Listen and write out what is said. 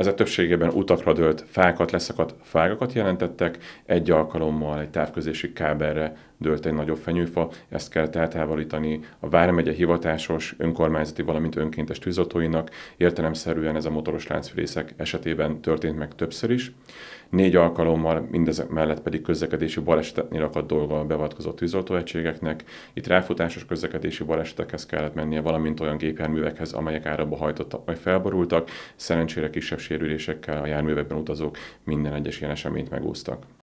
Ezek többségében utakra dölt fákat, leszakadt fágakat jelentettek, egy alkalommal egy távközési kábelre dőlt egy nagyobb fenyőfa, ezt kell eltávolítani a Vármegye hivatásos, önkormányzati, valamint önkéntes tűzoltóinak. Értelemszerűen ez a motoros láncfűrészek esetében történt meg többször is négy alkalommal mindezek mellett pedig közlekedési baleseteknél akadt dolga a beavatkozott tűzoltóegységeknek. Itt ráfutásos közlekedési balesetekhez kellett mennie, valamint olyan gépjárművekhez, amelyek áraba hajtottak vagy felborultak. Szerencsére kisebb sérülésekkel a járművekben utazók minden egyes ilyen eseményt megúztak.